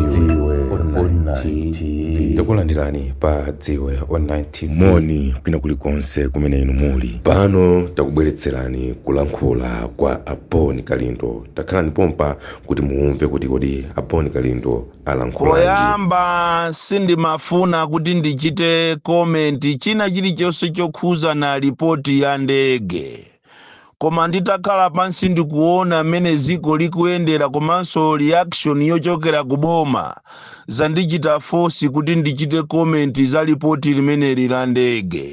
dziwe online tv takulandirani pa dziwe online tv moni kwina kulikonse kumene inu muli pano takubweretserani kulankhula kwa aponi kalindo takhalani pompa kuti muumve kuti kodi aponi kalindo poyamba sindimafuna kuti ndichite komenti china chilichonse chokhuza na lipoti ya ndege koma nditakhala pansi ndikuona mmene ziko likuyendera komanso reaction yochokera kuboma zandichita fosi kuti ndichite komenti za lipoti limeneli la ndege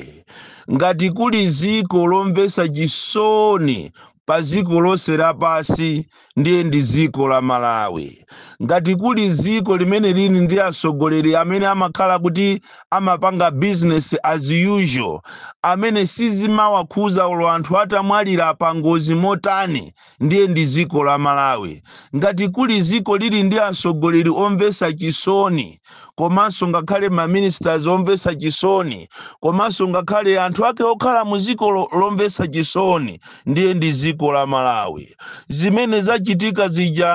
ngati kuli ziko lomvesa chisoni pa ziko lonse lapasi ndiye ndi ziko la malawi ngati kuli ziko limene lili ndi asogoleri amene amakhala kuti amapanga business as usual amene sizimawakhuza anthu atamwalira pangozi motani ndiye ndi ziko la malawi ngati kuli ziko lili ndi asogoleri omvesa chisoni komanso ngakhale maministers omvesa chisoni komanso ngakhale anthu ake okhala mu ziko lomvesa chisoni ndiye ndi ziko la malawi zimene zachitika zija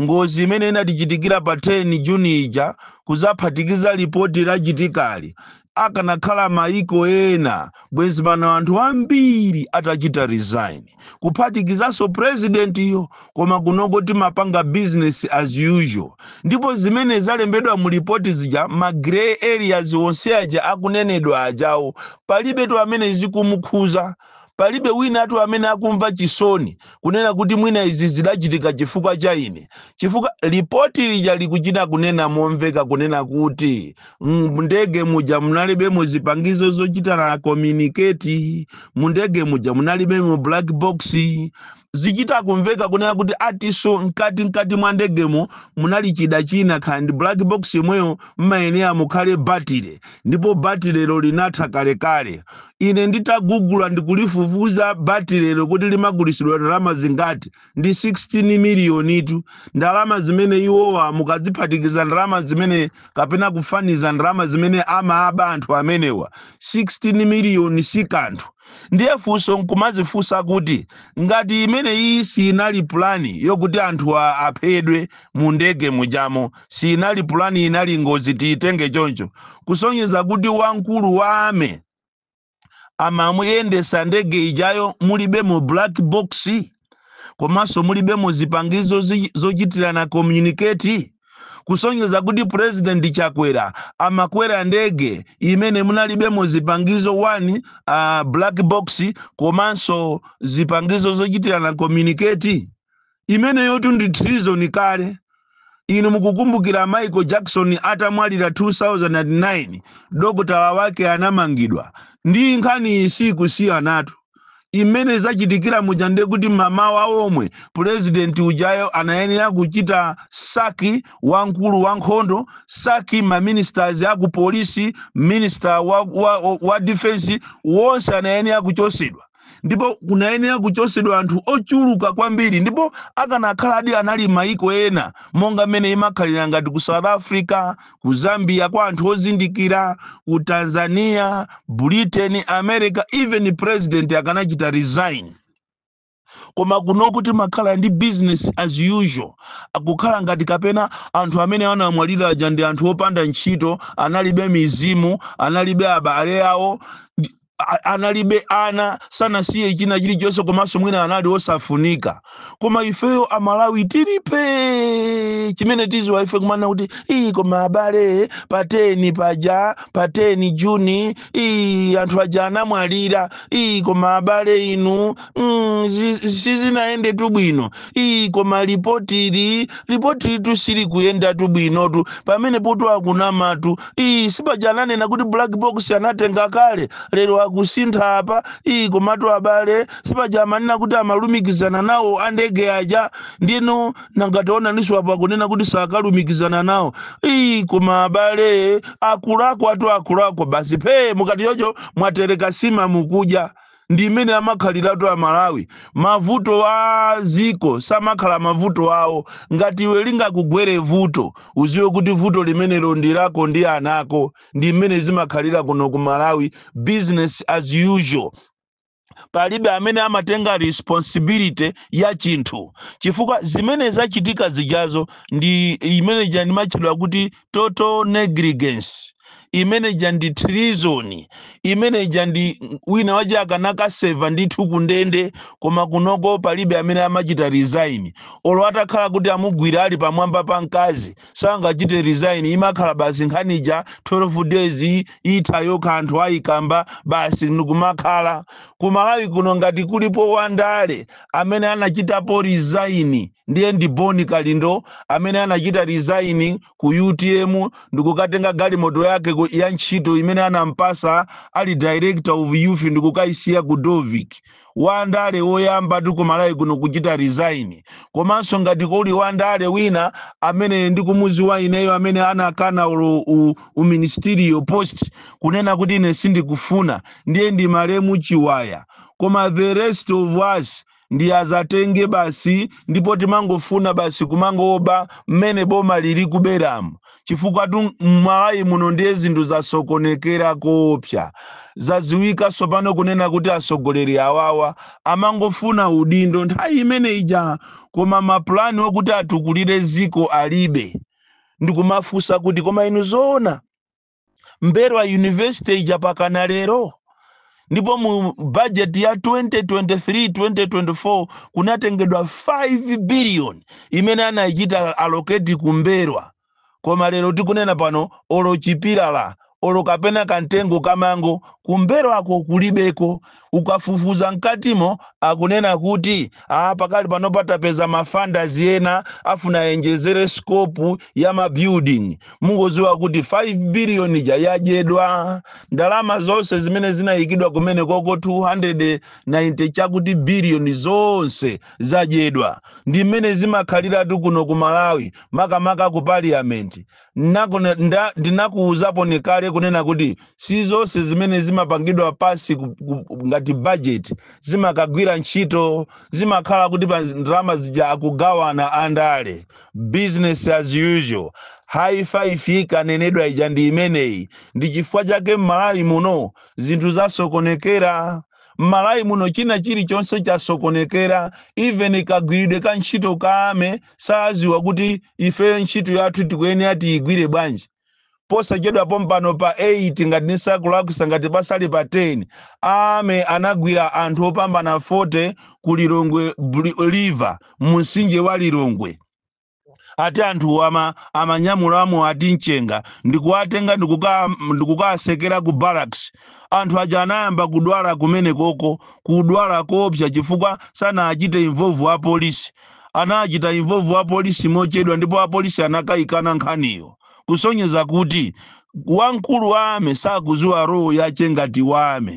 ngozi imene inatichitikira pa 10 juni ija kuzaphatikiza lipoti la chitikali akanakhala maiko ena bwenzi pano anthu ambiri atachita resign kuphatikizanso prezidentiyo koma kunongoti mapanga business as usual ndipo zimene zalembedwa mu lipoti zija ma grey areas wonse aja akunenedwa ajawo palibe to amene zikumukhuza palibe wina atu amene akumva chisoni kunena kuti mwina izi zidachitika chifukwa cha ine chifukwa lipoti lija likuchita kunena momveka kunena kuti mndege muja mnalibe muzipangizo zochita na communicate mundege muja mnalibe mu black box kumveka kunena kuti atiso mkati mkati mwa ndegemo munali chida china khandi black box yomweyo mmayeneya mukhale batire ndipo batirelo linatha kalekale ine nditagugula ndikulifufuza batirelo kuti limagulisidwa ndalama zingati ndi 16 miliyonitu ndalama zimene iwowa mukaziphatikiza ndalama zimene kapena kufaniza ndalama zimene amaaba anthu amenewa 16 miliyoni si kanthu ndiye funso nkumazifunsa kuti ngati imeneyi sinali pulani yokuti anthuwa aphedwe mu ndege mujamo sinali pulani inali ngozi tiitenge choncho kusonyeza kuti wankulu wa amamuyendesa ndege ijayo mulibe mu black box komanso mulibe mu zipangizo zochitirana communicate kusonyeza kuti purezidenti chakwera amakwera ndege imene munalibemo zipangizo 1 uh, black box komanso zipangizo zochitirana communicate yotu ndi treason kale inu mukukumbukira michael jackson atamwalira 2009 dokotala wake anamangidwa ndi nkhani isi si anatu imene zachitikira muchande kuti mamawa omwe purezidenti ujayo anayenera kuchita saki wamkulu wa nkhondo saki maministers aku polisi minister wa, wa, wa defense wonse anayenera kuchosedwa ndipo kunayenera kuchosedwa anthu ochuluka kwambiri ndipo akanakhala adi anali m'mayiko ena monga mmene imakhalira ngati ku south africa ku zambia kwa anthu ozindikira ku tanzania britain america even president akanachita resign koma kuti makhala ndi business as usual akukhala ngati kapena anthu amene anamwaliraja ndi anthu opanda ntchito analibe mizimu analibe abale awo analibe ana sana siye jina jili joso chilichonse komanso mwina anali funika kuma ifeo amalawi tiripe chimene tizi waife kumana uti hii kuma abale pateni paja pateni juni hii anthu aja mwalira hii kuma abale inu mm, sizinayendetu bwino iyi koma tu siri kuenda kuyendatu bwinotu pamene putu potu akunamatu iyi sipaja ananena kuti black box ya anatenga kale lero kusintha apa iyi komatu abale sipajamanena kuti amalumikizana nawo andege aja ndinu nangationa niso akunena kuti sakalumikizana nawo iyi koma abale akuluakwo atu akuluakwo basi pee mukati yocho mwatereka sima mukuja ndi imene amakhaliratu a malawi mavuto a ziko samakhala mavuto awo ngati iwe lingakugwere vuto uziwe kuti vuto limenelo ndi lako ndi anako ndi imene zimakhalira kuno ku malawi business as usual palibe amene amatenga responsibility ya chinthu chifukwa zimene zachitika zijazo ndi imene jandimatchedwa kuti total negligence imene jandi trizoni imene jandi wina wachaga nakaseva ndithu ndende koma kunoko palibe amene amachita resign olo atakhala kuti amugwira ali pamwamba pa mkazi sangachite resign imakhala basi nkhanija 12 days itha yokha anthu ayikamba basi nikumakhala kumalawi kuno ngati kulipo wandale amene anachitapo resign ndiye ndi boni kalindo amene anachita resign ku utm ndikukatenga galimoto yake yako ya ntchito imene anampasa ali director of youth ndikukaisiya ku dovik wandale woyamba atikumalayi kuno kuchita resign komanso ngati kuli wandale wina amene ndikumuzi wa ineyo amene anakana uministerial post kunena kuti ine sindikufuna ndiye ndimalemu chiwaya koma the rest of us ndiyazatenge basi ndipo timangofuna basi kumangoba mmene boma lili kuberamu chifukwa m'mayi muno ndiye zinthu zasokonekera koopsa zaziwika tsopano kunena kuti atsogoleri awawa amangofuna udindo nthawi imene ija koma mapulani okuti atukulire ziko alibe ndikumafunsa kuti koma inu zoona mberwa yunivesite ija pakana lero ndipo mu bajeti ya 2023 2024 kunatengedwa 5 billion imene anayichita aloketi kumberwa koma lero tikunena pano olocipilala olokapena kantengo kamango kumbero ako kulibeko ukafufuza mkatimo akunena kuti ah, pakali pano patapeza mafandazi ena afuna yenjezere skopu ya mabuilding mungoziwa kuti 5 billion jayajedwa ndalama zonse zimene zinayikidwa kumene koko 290 chakuti billion zonse zajedwa ndi mmene zimakhaliratu kuno ku malawi makamaka ku parliament ndinakuwuzapo kale ine kunena kuti sizonse zimene zimapangidwa pasi ngati budget zimakagwira ntchito zimakhala kuti pa ndalama zija akugawana andale business as usual haifa ifika nenedwa ija ndi imeneyi ndi chifukwa chake m'malawi muno zinthu zasokonekera m'malawi muno china chilichonse chasokonekera even kagwiridwe ka ntchito ka ame saziwa kuti ife ntchito yathu tikuyenera tiyigwire bwanji posachedwapo mpano pa 8 ngati ni sakulo ngati pasali pa 10 ame anagwira anthu opambana 40 ku lilongwe liva mu wa lilongwe ati anthu ama amanyamulamo ati mchenga ndikuwatenga ndikukasekera ku barracks anthu aja anayamba kudwala koko kudwala kopsa chifukwa sanaachite involve wa polisi anaachita involve wa polisi mochedwa ndipo apolisi anakayikana nkhaniyo kusonyeza kuti wamkulu wame sakuziwa roho yache ngati wame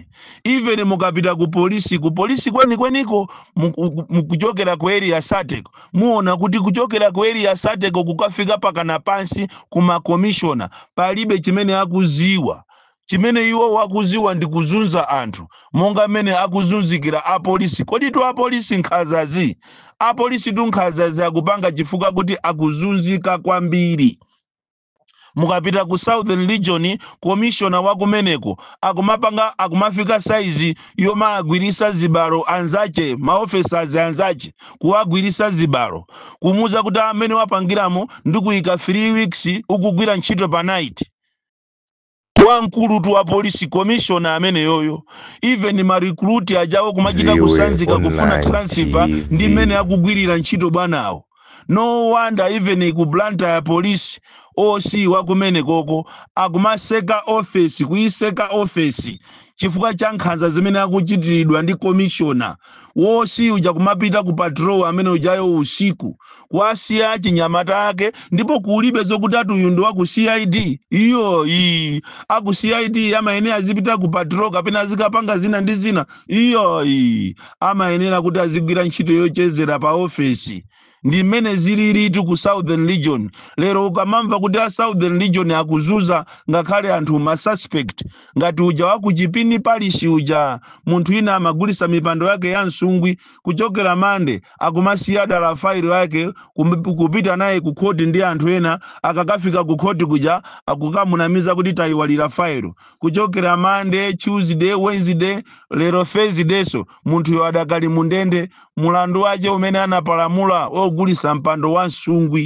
even mukapita ku polisi ku polisi kweniko mukuchokera ku area sateko muona kuti kuchokera ku area sateko kukafika pakana pansi kumakomishona palibe chimene akuziwa chimene iwo wakuziwa ndi kuzunza anthu monga mene akuzunzikira apolisi kodi tu apolisi nkhazazi apolisi tu nkhanzazi akupanga chifukwa kuti akuzunzika kwambiri mukapita ku southern region komishona wakumeneko akumapanga akumafika saizi yoma agwirisa zibalo anzache maofesazi anzache kuwagwirisa zibalo kumuza kuti amene wapangiramo ndikuika 3 weeks ukugwira ntchito pa night wamkulutu wa polisi komishona amene yoyo even marekruti ajawo kumachita kusanzika kufuna transfer ndi mmene akugwirira ntchito bwanawo no wonder even ku blanta ya polisi osi wakumene koko akumaseka ofesi kuiseka ofesi chifukwa cha nkhanza zimene akuchitiridwa ndi komishona uja kumapita ku patrol amene ujayo usiku wasiya chinyamata ake ndipo kulibe zokuti ati ndi wa ku cid iyo iyi aku cid amayenera azipita ku patrol kapena zikapanga zina ndi zina iyo iyi amayenera kuti azigwira ntchito yochezera pa ofesi ndi mmene zililitu ku southern region lero ukamamva kuti a southern region akuzuza ngakhale anthu masuspect ngati uja wa ku chipini uja munthu ina amagulisa mipando yake ya msungwi kuchokera mande akumasiya dala faili yake kupita naye ku court ndi anthu ena akakafika ku court kuja akukamunamiza kuti tayiwalira failo kuchokera mande tuesday wednesday lero thursday so munthuyo adakali mundende mulandu wake umene anapalamula ogulisa mpando wa nsungwi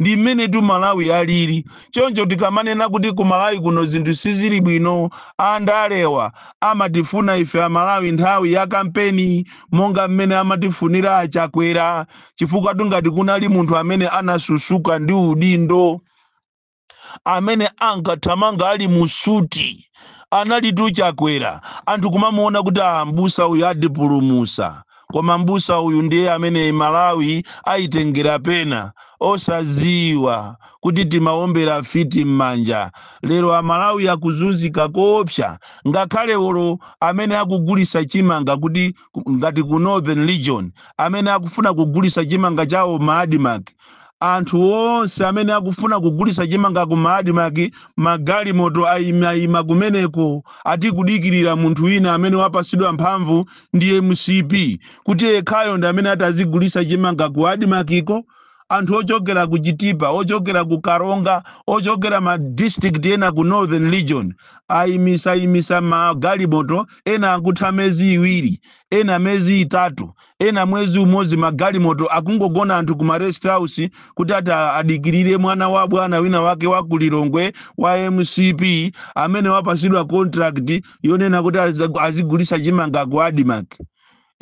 ndi mmene tu malawi alili choncho tikamanena kuti ku malawi kuno zinthu sizili bwino andalewa amatifuna ife amalawi nthawi ya kampeni monga mmene amatifunira achakwera chifukwa tungati kunali munthu amene anasusuka ndi udindo amene ankathamanga ali musuti anali tu chakwera anthu kumamuona kuti ambusa uyu adipulumusa koma m'busa uyu ndiye amene malawi ayitengera pena osaziwa kuti timaombera fiti m'manja lero amalawi akuzunzika koopsa ngakhale olo amene akugulisa chimanga kuti ngati ku northern legion amene akufuna kugulisa chimanga chawo maadimaki anthu onse amene akufuna kugulitsa chimangaku maadi magalimoto ayimaayima kumeneko kudikirira munthu wina amene wapasidwa mphamvu ndi mcp kuti yekhayo ndi amene atazigulitsa chimanga adi makiko anthu ochokera ku chitipa ochokera ku karonga ochokera ma district ena ku northern region ayimisa ayimisa magalimoto ena akutha mezi iwiri ena mezi itatu ena mwezi umozi magalimoto akungogona anthu ku rest house kuti ati adikirire mwana wa bwana wina wake wa kulilongwe wa mcp amene wapasidwa contract yonena kuti azigulisa chimanga ku adimak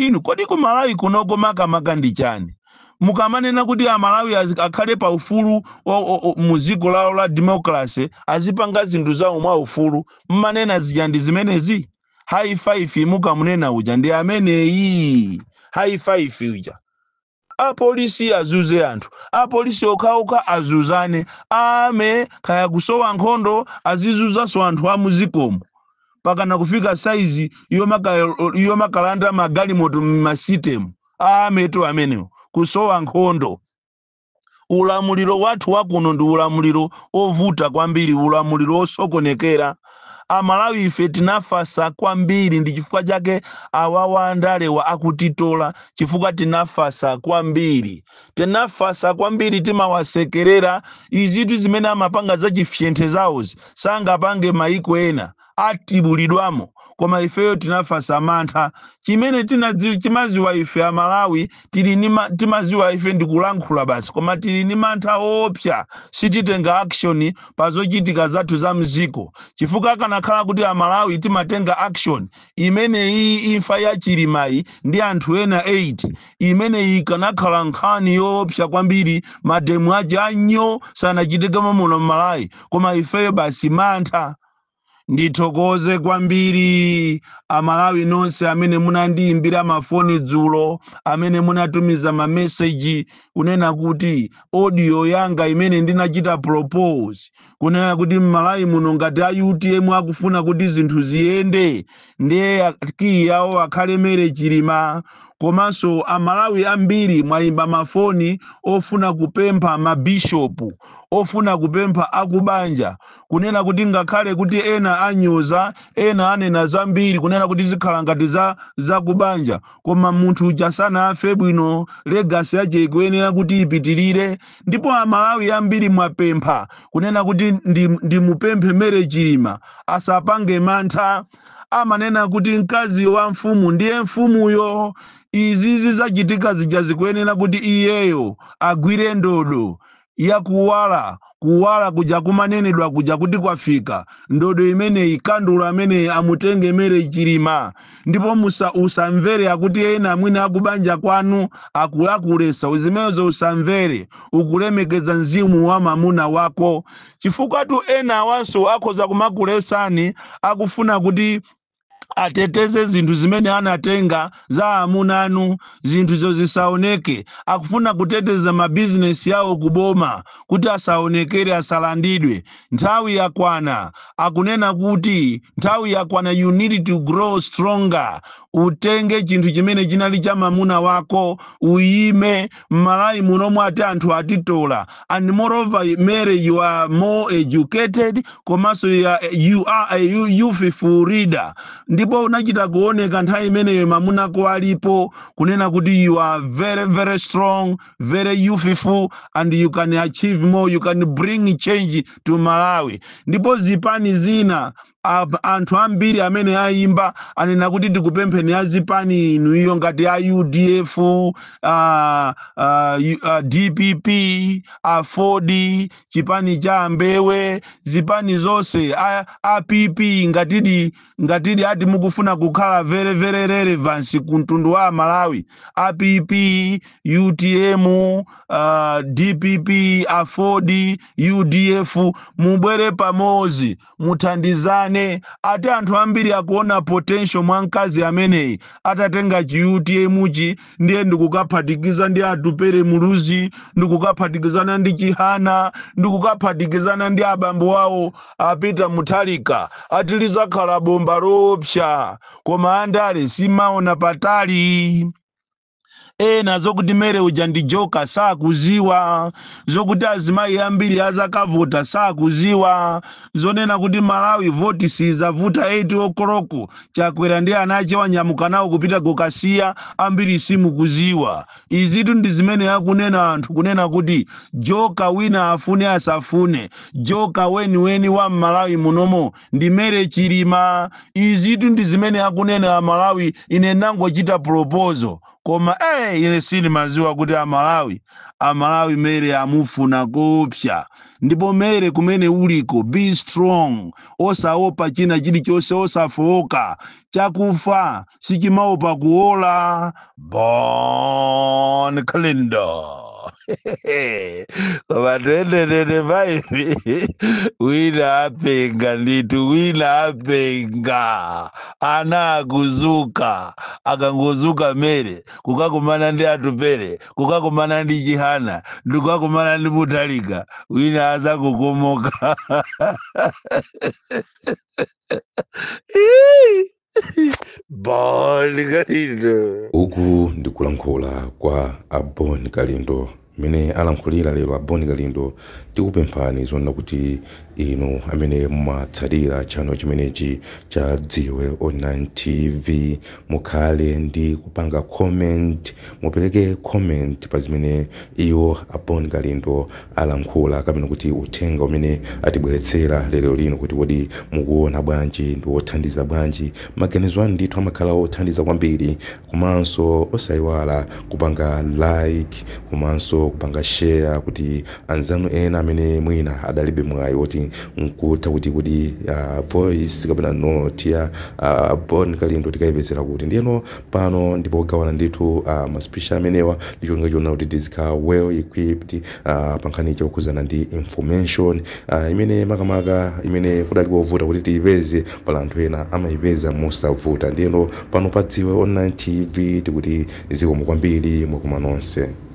inu kodi kumalawi kunoko makamaka ndi chani mukamanena kuti amalawi akhale pa ufulu muziko lawo la democracy azipanga zinthu zawo mwa ufulu mmanena zija ndi zimenezi hi five mukamunena uja ndi ameneyi hi five uja apolisi azuze anthu apolisi okhaokha azuzane ame khaya kusowa nkhondo azizuzanso anthu amuzikomo pakana kufika saizi yomakalanda magalimoto m'masitemu ameto amenewo kusowa nkhondo ulamuliro wathu wakuno ndi ulamuliro ovuta kwambiri ulamuliro osokonekera amalawi ife tinafasa kwambiri ndi chifukwa chake awawa andalewa akutitola chifukwa tinafasa kwambiri tinafasa kwambiri timawasekerera izitu zimene amapanga za chifyenthe zawozi sangapange maiko ena atibulidwamo koma ifeyo tinafa samantha chimene timaziwa ife amalawi tili timaziwa ife ndikulankhula basi koma tili ni mantha woopsa sititenga action pa zochitika zathu za mziko chifukwa kanakhala kuti amalawi timatenga action imeneyi imfa ya chilimayi ndi anthu ena 8 imeneyi kanakhala nkhani yoopsa kwambiri mademu aja annyo sanachitike mamuno m'malawi koma ifeyo basi mantha ndithokoze kwambiri amalawi nonse amene munandiyimbira mafoni dzulo amene munatumiza mameseji kunena kuti audio yanga imene ndinachita propose kunena kuti m'malawi muno ngati a utm akufuna kuti zinthu ziyende ndiye akiyi yawo akhalemere chilima komanso amalawi ambiri mwayimba mafoni ofuna kupempha mabishopu ofuna kupempha akubanja kunena kuti ngakhale kuti ena anyoza ena anena zambiri kunena kuti zikhala ngati za zakubanja koma munthu uja sanafe bwino legasi yace ikuyenera kuti ipitirire ndipo amalawi ambiri mwapempha kunena kuti ndimupemphe mere chilima asapange mantha amanena kuti mkazi wa mfumu ndiye mfumuyo izi zachitika zija zikuyenera kuti iyeyo agwire ndodo ya kuwala kuwala kuja kumanenedwa kuja kuti kwafika ndodo imene ikandula amene amutenge mere chilima ndipo musa usamvere akuti ena mwina akubanja kwanu akulakulesa zimenezo usamvere ukulemekeza mzimu wa mamuna wako chifukwa tu ena awanso akhoza kumakulesani akufuna kuti ateteze zinthu zimene anatenga za amunanu zinthu zozisaoneke akufuna kuteteza mabizinesi yawo kuboma kuti asaonekere asalandidwe nthawi yakwana akunena kuti nthawi yakwana you need to grow stronger utenge chinthu chimene chinali cha mamuna wako uyime m'malayi munomwe ati anthu atitola and moreover mere you are more educated komanso you are a youthful reader ndipo unachita kuoneka nthawi imeneyo mamunako alipo kunena kuti you are very very strong very youthful and you can achieve more you can bring change to malawi ndipo zipani zina anthu ambiri amene ayimba anena kuti tikupempheni azipani inu iyo ngati a udf dpp afod chipani cha ambewe zipani zonse app ngatidi ngatidi ati mukufuna kukhala verevere relevansi relevance ku mtundu wa malawi app utm dpp afod udf mubwere pamozi muthandizani amene ati anthu ambiri akuona potential mwa mkazi ameneyi atatenga emuchi ndiye ndikukaphatikiza ndi atupere muluzi ndikukaphatikizana ndi chihana ndikukaphatikizana ndi abambo awo apita muthalika ati lizakhala bomba loopsa koma andale simaona patali ena eh, zokudimere uja ndijoka sakuziwa zokuti azimayi ambiri azakavota sakuziwa zonena kuti malawi voti sizavuta 8 okoloko chakwera ndi ana ache wanyamukanawo kupita gokasiya ambiri simukuziwa izitu ndi zimene akunena anthu kunena kuti joka wina afune asafune joka weniweni wa m'malawi munomo ndi mere chilima izitu ndi zimene akunena amalawi ine nangochita proposal koma ee eh, ine maziwa kuti amalawi amalawi ah, mere amufuna kupsa ndipo mere kumene uliko be strong osaopa china chilichonse osafooka chakufa sichimaopa kuola bon calendar babatwendedede vaivi wina apenga nditu wina apenga ana akuzuka akangozuka mere kukakumana ndi atupere kukakumana ndi chihana ndikakumana ndi mutalika wina aza boni kalindo uku ndikulankhula kwa aboni kalindo mmene alankhulira lero aboni kalindo tikupemphani zonena kuti inu amene mumatsatira chano chimenechi cha dziwe online tv mukhale ndi kupanga comment mupereke comment pa zimene iwo aboni kalindo alankhula kapena kuti uthenga umene atibweretsera lero lino kuti kodi mukuona bwanji ndi wothandiza bwanji maganizo anu ndithu amakhala othandiza kwambiri komanso osayiwala kupanga like komanso kupanga share kuti anzanu ena amene mwina adalibe mwayi woti nkuta kuti kuti uh, voice kapena note ya uh, kali kalindo tikayipezera kuti ndiyeno pano ndipo kugawana ndithu uh, maspisha amenewa ndicho tingachiona kuti tizikhala well equipped uh, pankhanicha kukhuzana ndi information uh, imene makamaka imene kudali kovuta kuti tiipeze pala anthu ena amayipeza mosavuta ndiyeno pano padziwe online tv tikuti zikomo kwambiri mwakumanonse